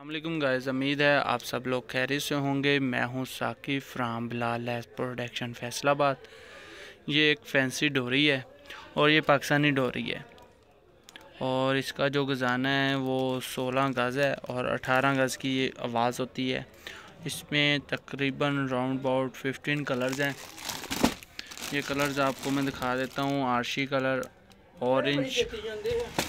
अल्लाम गाइज उम्मीद है आप सब लोग खैर से होंगे मैं हूँ साकी फ्राम बिलाल प्रोडक्शन फैसलाबाद ये एक फैंसी डोरी है और ये पाकिस्तानी डोरी है और इसका जो गज़ाना है वो 16 गज़ है और 18 गज़ की ये आवाज़ होती है इसमें तकरीबन राउंड अबाउट 15 कलर्स हैं ये कलर्स आपको मैं दिखा देता हूँ आरशी कलर औरेंज